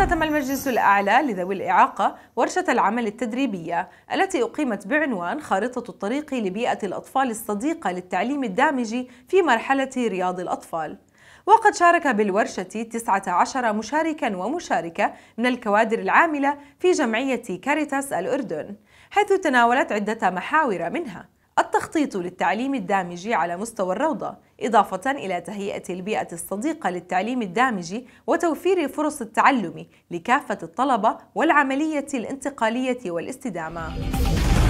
اختتم المجلس الأعلى لذوي الإعاقة ورشة العمل التدريبية التي أقيمت بعنوان خارطة الطريق لبيئة الأطفال الصديقة للتعليم الدامج في مرحلة رياض الأطفال وقد شارك بالورشة 19 مشاركا ومشاركة من الكوادر العاملة في جمعية كاريتاس الأردن حيث تناولت عدة محاور منها التخطيط للتعليم الدامجي على مستوى الروضة إضافة إلى تهيئة البيئة الصديقة للتعليم الدامجي وتوفير فرص التعلم لكافة الطلبة والعملية الانتقالية والاستدامة